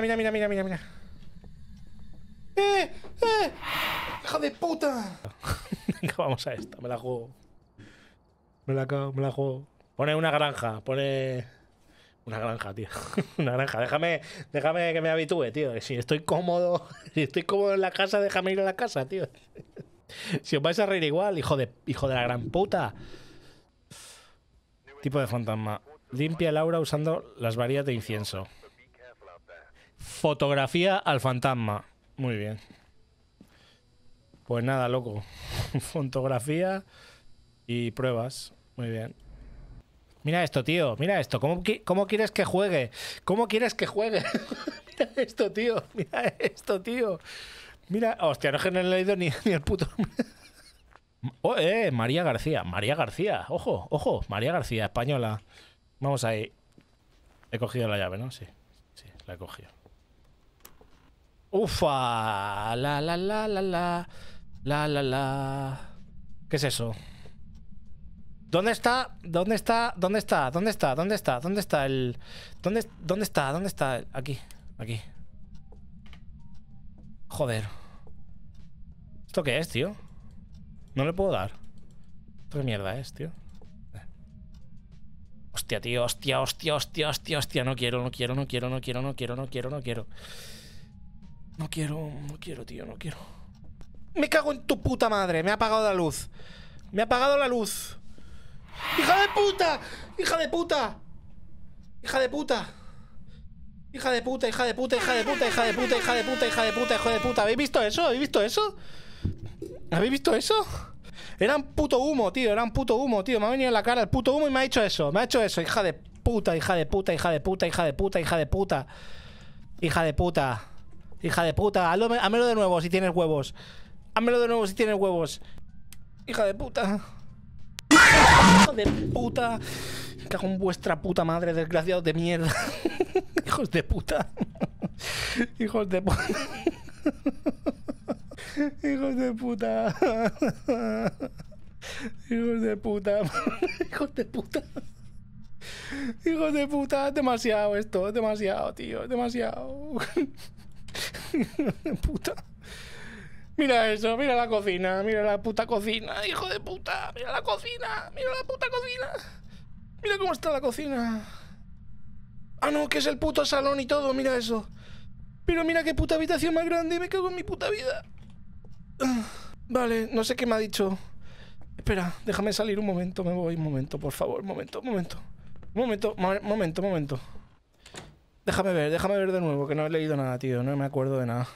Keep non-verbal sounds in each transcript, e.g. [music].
Mira, mira, mira, mira, mira. ¡Eh! ¡Eh! ¡Hija de puta! [laughs] Vamos a esta, me la juego. Me la, me la juego. Pone una granja, pone. Una granja, tío. [laughs] una granja. Déjame, déjame que me habitúe, tío. Si estoy cómodo, [laughs] si estoy cómodo en la casa, déjame ir a la casa, tío. si os vais a reír igual, hijo de, hijo de la gran puta. Tipo de fantasma. Limpia el aura usando las varillas de incienso. Fotografía al fantasma. Muy bien. Pues nada, loco. [laughs] Fotografía y pruebas. Muy bien. Mira esto, tío. Mira esto. ¿Cómo, cómo quieres que juegue? ¿Cómo quieres que juegue? [laughs] mira esto, tío. Mira esto, tío. Mira. Hostia, no, no he leído ni, ni el puto. [laughs] Oh, eh, María García. María García. Ojo, ojo. María García, española. Vamos ahí. He cogido la llave, ¿no? Sí. Sí, la he cogido. Ufa, la la la la la la la la. ¿Qué es eso? ¿Dónde está? ¿Dónde está? ¿Dónde está? ¿Dónde está? ¿Dónde está? ¿Dónde está el dónde dónde está? ¿Dónde está? Aquí, aquí. Joder. ¿Esto qué es, tío? No le puedo dar. qué mierda es, tío? Hostia, tío, hostia, hostia, hostia, hostia, hostia. No quiero, no quiero, no quiero, no quiero, no quiero, no quiero, no quiero. No quiero. No quiero, no quiero, tío, no quiero. Me cago en tu puta madre, me ha apagado la luz. Me ha apagado la luz. ¡Hija de puta! ¡Hija de puta! ¡Hija de puta! Hija de puta, hija de puta, hija de puta, hija de puta, hija de puta, hija de puta, hijo de puta. ¿Habéis visto eso? ¿Habéis visto eso? ¿Habéis visto eso? Era un puto humo, tío, era un puto humo, tío. Me ha venido en la cara el puto humo y me ha hecho eso. Me ha hecho eso, hija de puta, hija de puta, hija de puta, hija de puta, hija de puta. Hija de puta. Hija de puta, hámelo de nuevo si tienes huevos. Hámelo de nuevo si tienes huevos. Hija de puta. Hijo de puta. Cago en vuestra puta madre, desgraciados de mierda. [laughs] Hijos de puta. Hijos de puta. Hijos de puta. Hijos de puta. Hijos de puta. Hijos de puta. Demasiado esto. Demasiado, tío. Demasiado. [laughs] Mira eso, mira la cocina, mira la puta cocina, hijo de puta, mira la cocina, mira la puta cocina. Mira cómo está la cocina. Ah, no, que es el puto salón y todo, mira eso. Pero mira qué puta habitación más grande, me cago en mi puta vida. Ah, vale, no sé qué me ha dicho. Espera, déjame salir un momento, me voy un momento, por favor, un momento, un momento. Un momento, momento, momento. Déjame ver, déjame ver de nuevo, que no he leído nada, tío. No me acuerdo de nada.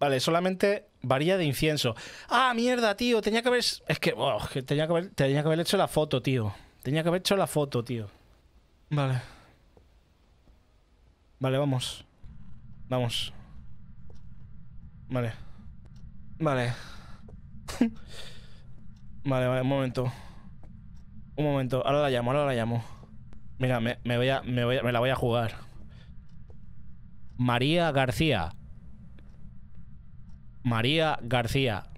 Vale, solamente varía de incienso. ¡Ah, mierda, tío! Tenía que haber... Es que, tenía que haber, tenía que haber hecho la foto, tío. Tenía que haber hecho la foto, tío. Vale. Vale, vamos. Vamos. Vale. Vale. [laughs] vale, vale, un momento. Un momento, ahora la llamo, ahora la llamo. Mira, me, voy me la voy a jugar. María García. María García.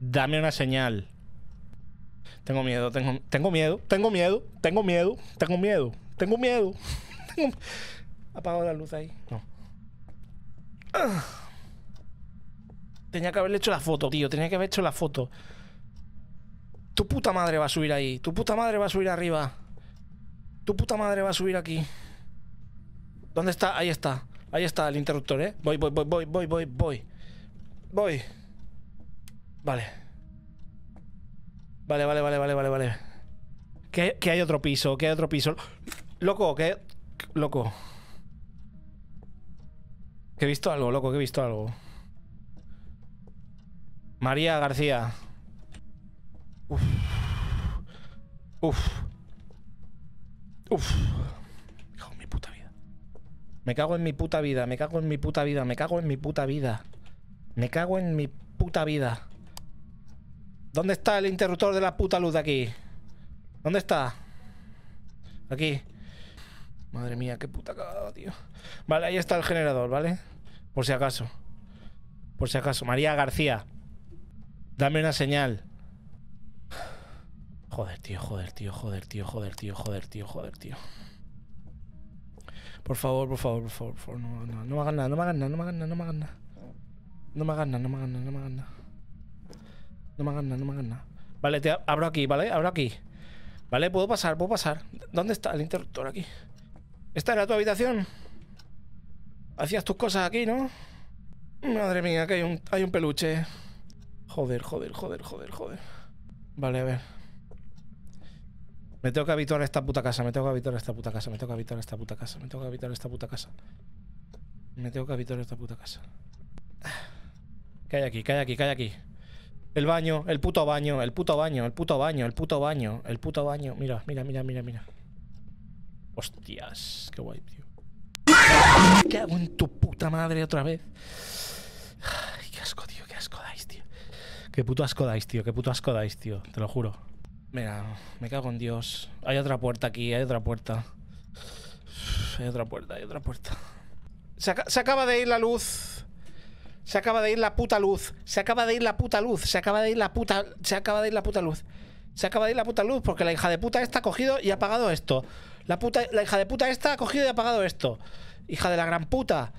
Dame una señal. Tengo miedo, tengo, tengo miedo, tengo miedo, tengo miedo, tengo miedo, tengo miedo. [laughs] Apago la luz ahí. No. Ah. Tenía que haberle hecho la foto, tío. Tenía que haber hecho la foto. Tu puta madre va a subir ahí. Tu puta madre va a subir arriba. Tu puta madre va a subir aquí. ¿Dónde está? Ahí está. Ahí está el interruptor, ¿eh? Voy, voy, voy, voy, voy, voy, voy. Voy. Vale. Vale, vale, vale, vale, vale, vale. Que, hay otro piso, que hay otro piso. Loco, que... Loco. Que he visto algo, loco, que he visto algo. María García. Uf. Uf. Uf. Me cago en mi puta vida, me cago en mi puta vida, me cago en mi puta vida. Me cago en mi puta vida. ¿Dónde está el interruptor de la puta luz de aquí? ¿Dónde está? Aquí. Madre mía, qué puta cagada, tío. Vale, ahí está el generador, ¿vale? Por si acaso. Por si acaso. María García. Dame una señal. Joder, tío, joder, tío, joder, tío, joder, tío, joder, tío, joder, tío. Por favor, por favor, por favor, por favor. No, no, no me hagan nada, no me hagan nada, no me hagan nada, no me hagan nada. No me hagan nada, no me hagan nada, no me hagan nada. No me hagan nada, no me hagan Vale, te abro aquí, ¿vale? Abro aquí. Vale, puedo pasar, puedo pasar. ¿Dónde está el interruptor aquí? ¿Esta era tu habitación? Hacías tus cosas aquí, ¿no? Madre mía, que hay un peluche. Joder, joder, joder, joder, joder. Vale, a ver. Me tengo que habituar a esta puta casa, me tengo que habitar a esta puta casa, me tengo que habitar a esta puta casa, me tengo que habitar a esta puta casa. Me tengo que habituar a esta puta casa. hay aquí, hay aquí, hay aquí. El baño, el puto baño, el puto baño, el puto baño, el puto baño, el puto baño. Mira, mira, mira, mira, mira. Hostias, qué guay, tío. ¿Qué hago en tu puta madre otra vez? Ay, qué asco, tío, qué asco dais, tío. Qué puto asco dais, tío, qué puto asco dais, tío, te lo juro. Mira, me cago en Dios. Hay otra puerta aquí, hay otra puerta. Hay otra puerta, hay otra puerta. Se, acaba de ir la luz. Se acaba de ir la puta luz. Se acaba de ir la puta luz. Se acaba de ir la puta. Se acaba de ir la puta luz. Se acaba de ir la puta luz porque la hija de puta esta ha cogido y ha apagado esto. La, puta, la hija de puta esta ha cogido y ha apagado esto. Hija de la gran puta.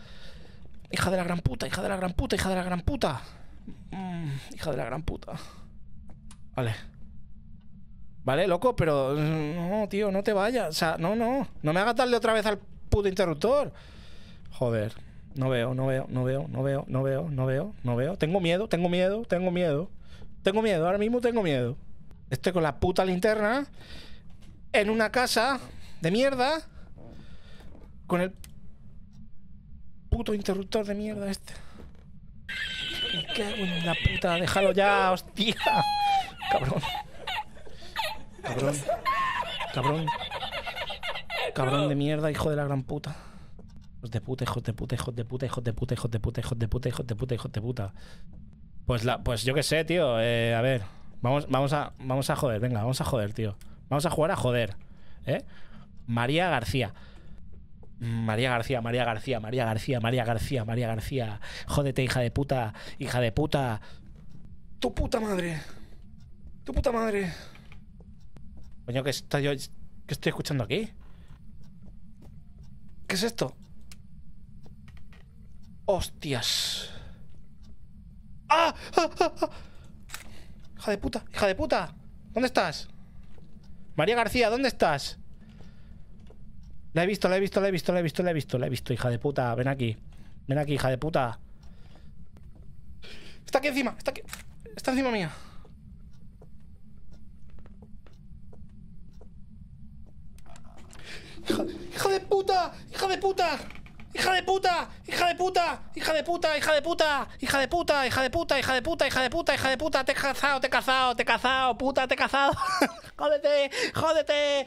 Hija de la gran puta, hija de la gran puta, hija de la gran puta. Mm, hija de la gran puta. Vale. Vale, loco, pero mm, no, tío, no te vayas. O sea, no, no. No me hagas darle otra vez al puto interruptor. Joder. No veo, no veo, no veo, no veo, no veo, no veo, no veo. Tengo miedo, tengo miedo, tengo miedo. Tengo miedo, ahora mismo tengo miedo. Estoy con la puta linterna en una casa de mierda con el puto interruptor de mierda este. ¿Qué la puta, déjalo ya, hostia. [laughs] Cabrón. Cabrón. Cabrón. Cabrón de mierda, hijo de la gran puta. Hijos de puta, hijos de puta, hijos de puta, hijos de puta, de puta, de puta, de puta, de puta. Pues la, pues yo qué sé, tío. Eh, a ver. Vamos, vamos, a, vamos a joder, venga, vamos a joder, tío. Vamos a jugar a joder. ¿Eh? María García. María García, María García, María García, María García, María García. Jódete, hija de puta, hija de puta. Tu puta madre. Tu puta madre. Coño, ¿qué, está yo, estoy escuchando aquí? ¿Qué es esto? ¡Hostias! ¡Ah! ¡Ah! ¡Ah! ¡Ah! ¡Hija de puta! ¡Hija de puta! ¿Dónde estás? María García, ¿dónde estás? La he visto, la he visto, la he visto, la he visto, la he visto, la he visto, hija de puta. Ven aquí. Ven aquí, hija de puta. Está aquí encima, está aquí. Está encima mía. hija, hija de puta, hija de puta. ¡Hija de puta! ¡Hija de puta! ¡Hija de puta! ¡Hija de puta! ¡Hija de puta! ¡Hija de puta! ¡Hija de puta! ¡Hija de puta! ¡Hija de puta! ¡Te he cazado! ¡Te he cazado! ¡Te he cazado! ¡Puta! ¡Te he cazado! jódete, jódete,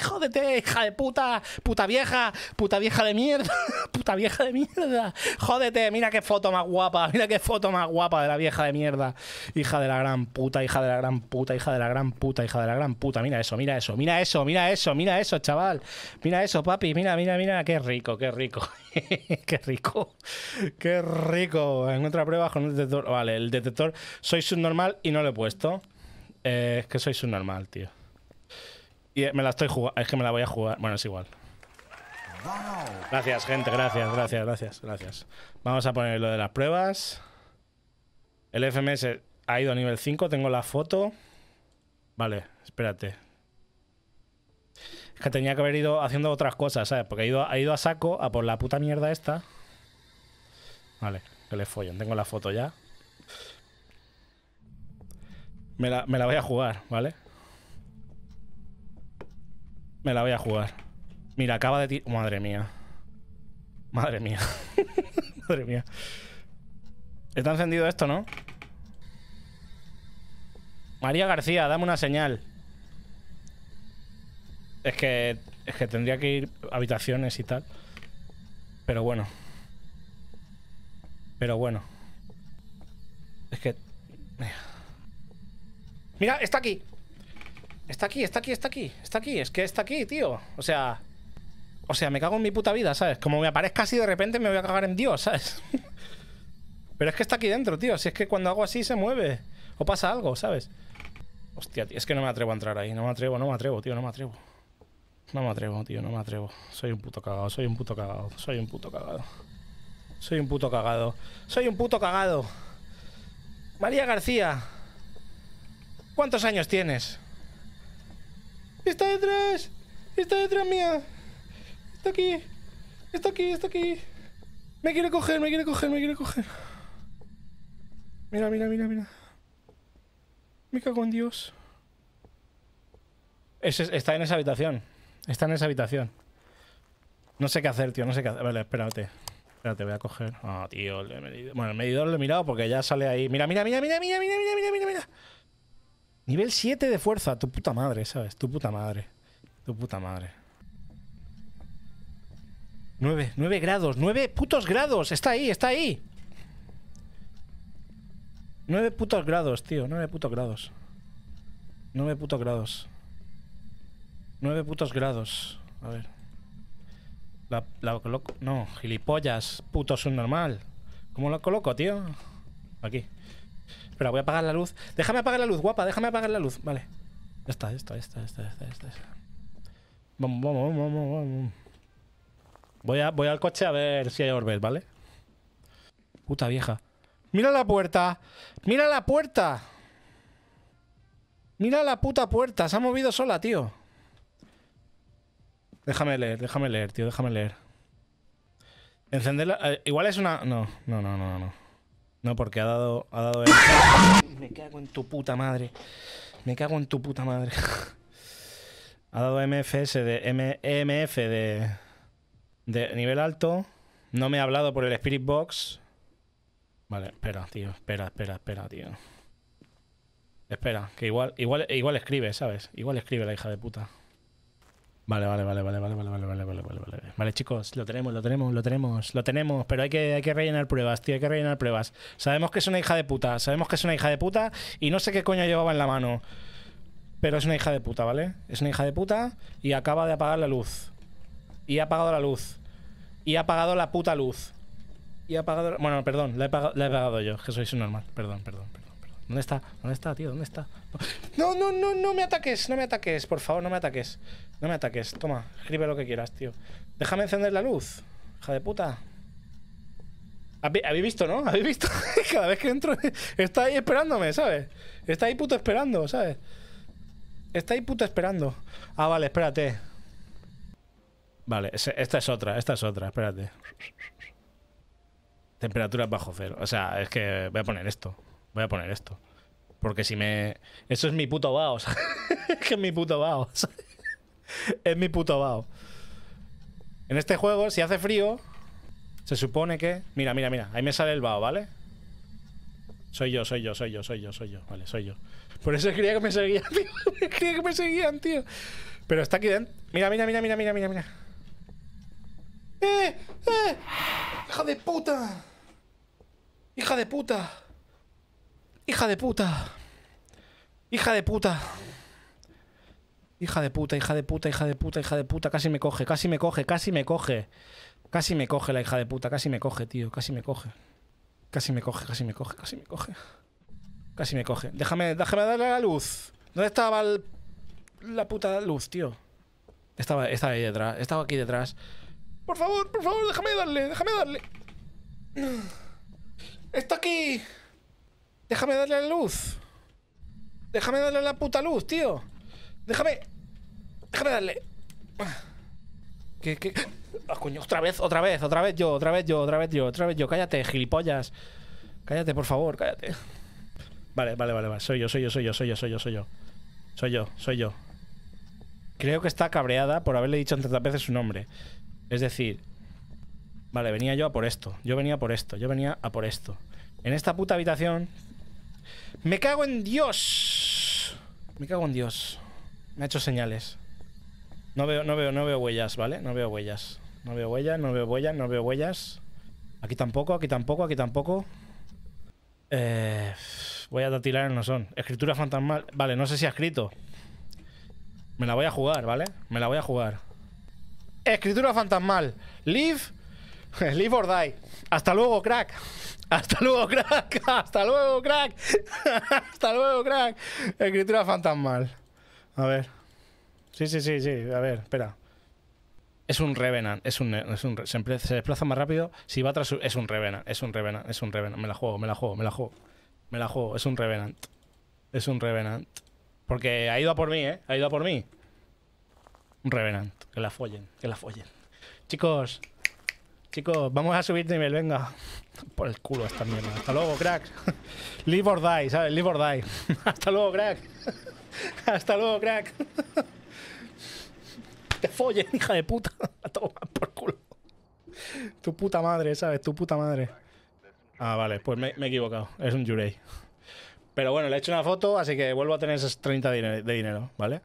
[laughs] jódete, hija de puta, puta vieja, puta vieja de mierda, [laughs] puta vieja de mierda, jódete, mira qué foto más guapa, mira qué foto más guapa de la vieja de mierda, hija de la gran puta, hija de la gran puta, hija de la gran puta, hija de la gran puta, mira eso, mira eso, mira eso, mira eso, mira eso, chaval, mira eso, papi, mira, mira, mira, qué rico, qué rico, [laughs] qué rico, qué rico, en otra prueba con un detector, vale, el detector soy subnormal y no lo he puesto. Eh, es que soy subnormal, tío. Y eh, me la estoy jugando. Es que me la voy a jugar. Bueno, es igual. Gracias, gente. Gracias, gracias, gracias, gracias. Vamos a poner lo de las pruebas. El FMS ha ido a nivel 5. Tengo la foto. Vale, espérate. Es que tenía que haber ido haciendo otras cosas, ¿sabes? Porque ha ido, ha ido a saco a por la puta mierda esta. Vale, que le follen. Tengo la foto ya. Me la, voy a jugar, ¿vale? Me la voy a jugar. Mira, acaba de tirar... Madre mía. Madre mía. [laughs] Madre mía. Está encendido esto, ¿no? María García, dame una señal. Es que, es que tendría que ir habitaciones y tal. Pero bueno. Pero bueno. Es que Mira, está aquí. Está aquí, está aquí, está aquí. Está aquí, es que está aquí, tío. O sea... O sea, me cago en mi puta vida, ¿sabes? Como me aparezca así de repente me voy a cagar en Dios, ¿sabes? [laughs] Pero es que está aquí dentro, tío. Si es que cuando hago así se mueve. O pasa algo, ¿sabes? Hostia, tío, es que no me atrevo a entrar ahí. No me atrevo, no me atrevo, tío, no me atrevo. No me atrevo, tío, no me atrevo. Soy un puto cagado, soy un puto cagado, soy un puto cagado. Soy un puto cagado. Soy un puto cagado. María García. ¿Cuántos años tienes? Está detrás. Está detrás mía. Está aquí. Está aquí, está aquí. Me quiere coger, me quiere coger, me quiere coger. Mira, mira, mira, mira. Me cago en Dios. está en esa habitación. Está en esa habitación. No sé qué hacer, tío. No sé qué hacer. Vale, espérate. Espérate, voy a coger. Ah, tío. Bueno, el medidor lo he mirado porque ya sale ahí. Mira, mira, mira, mira, mira, mira, mira, mira, mira. Nivel 7 de fuerza. Tu puta madre, ¿sabes? Tu puta madre. Tu puta madre. 9, 9 grados. 9 putos grados. Está ahí, está ahí. 9 putos grados, tío. 9 putos grados. 9 putos grados. 9 putos grados. A ver. La, coloco. No, gilipollas. Puto subnormal. ¿Cómo la coloco, tío? Aquí. Espera, voy a apagar la luz. Déjame apagar la luz, guapa, déjame apagar la luz. Vale. Ya está, ya está, ya está, ya está, ya Vamos, vamos, vamos, vamos. Voy, a, voy al coche a ver si hay Orbes, ¿vale? Puta vieja. ¡Mira la puerta! ¡Mira la puerta! ¡Mira la puta puerta! Se ha movido sola, tío. Déjame leer, déjame leer, tío, déjame leer. Encenderla. Eh, igual es una. No, no, no, no, no. No, porque ha dado. Ha dado Me cago en tu puta madre. Me cago en tu puta madre. ha dado MFS de. MF e de. De nivel alto. No me ha hablado por el Spirit Box. Vale, espera, tío. Espera, espera, espera, tío. Espera, que igual, igual, igual escribe, ¿sabes? Igual escribe la hija de puta. Vale, vale, vale, vale, vale, vale, vale, vale, vale, vale, vale. Vale, chicos, lo tenemos, lo tenemos, lo tenemos, lo tenemos, pero hay que, hay que rellenar pruebas, tío, hay que rellenar pruebas. Sabemos que es una hija de puta, sabemos que es una hija de puta y no sé qué coño llevaba en la mano. Pero es una hija de puta, ¿vale? Es una hija de puta y acaba de apagar la luz. Y ha apagado la luz. Y ha apagado la puta luz. Y ha apagado... Bueno, perdón, la he, apagado yo, que soy su normal. Perdón, perdón, perdón. ¿Dónde está? ¿Dónde está, tío? ¿Dónde está? No, no, no, no me ataques, no me ataques, por favor, no me ataques. No me ataques, toma, escribe lo que quieras, tío. Déjame encender la luz, hija de puta. Habéis visto, ¿no? Habéis visto. [laughs] Cada vez que entro, está ahí esperándome, ¿sabes? Está ahí puto esperando, ¿sabes? Está ahí puto esperando. Ah, vale, espérate. Vale, esta es otra, esta es otra, espérate. Temperaturas bajo cero. O sea, es que voy a poner esto voy a poner esto. Porque si me. Eso es mi puto vaos. [laughs] es mi puto vaos. es mi puto vaos. En este juego, si hace frío, se supone que. Mira, mira, mira. Ahí me sale el Bao, ¿vale? Soy yo, soy yo, soy yo, soy yo, soy yo. Vale, soy yo. Por eso creía que me seguían, [laughs] tío. creía que me seguían, tío. Pero está aquí dentro. Mira, mira, mira, mira, mira, mira, mira. ¡Eh! ¡Eh! ¡Hija de puta! ¡Hija de puta! Hija de puta. Hija de puta. Hija de puta, hija de puta, hija de puta, hija de puta. Casi me coge, casi me coge, casi me coge. Casi me coge la hija de puta, casi me coge, tío, casi me coge. Casi me coge, casi me coge, casi me coge. Casi me coge. Déjame, déjame darle la luz. ¿Dónde estaba la puta luz, tío? Estaba, estaba ahí detrás, estaba aquí detrás. Por favor, por favor, déjame darle, déjame darle. Está aquí. Déjame darle la luz. Déjame darle la puta luz, tío. Déjame. Déjame darle. ¿Qué, qué? Oh, ah, coño, otra vez, otra vez, otra vez yo, otra vez yo, otra vez yo, otra vez yo. Cállate, gilipollas. Cállate, por favor, cállate. Vale, vale, vale, vale. Soy yo, soy yo, soy yo, soy yo, soy yo, soy yo. Soy yo, soy yo. Creo que está cabreada por haberle dicho tantas veces su nombre. Es decir, vale, venía yo a por esto, yo venía por esto, yo venía a por esto. En esta puta habitación me cago en Dios. Me cago en Dios. Me ha hecho señales. No veo, no veo, no veo huellas, ¿vale? No veo huellas. No veo huellas, no veo huellas, no veo huellas. Aquí tampoco, aquí tampoco, aquí tampoco. Eh, voy a tirar no son. Escritura fantasmal. Vale, no sé si ha escrito. Me la voy a jugar, ¿vale? Me la voy a jugar. Escritura fantasmal. Live. [laughs] Live or die. Hasta luego, crack. Hasta luego, crack. [laughs] Hasta luego, crack. [laughs] Hasta luego, crack. Escritura fantasmal. A ver. Sí, sí, sí, sí. A ver, espera. Es un Revenant, es un, es se, desplaza más rápido. Si va tras es un Revenant, es un Revenant, es un Revenant. Me la juego, me la juego, me la juego. Me la juego, es un Revenant. Es un Revenant. Porque ha ido a por mí, ¿eh? Ha ido a por mí. Un Revenant, que la follen, que la follen. Chicos, Chicos, vamos a subir nivel, venga. [laughs] Por el culo esta mierda. Hasta luego, crack. [laughs] Live or die, ¿sabes? Live or die. [laughs] Hasta luego, crack. Hasta luego, crack. Te follen, hija de puta. por culo. Tu puta madre, ¿sabes? Tu puta madre. Ah, vale, pues me, he equivocado. Es un jurei. Pero bueno, le he hecho una foto, así que vuelvo a tener esos 30 de dinero, ¿vale?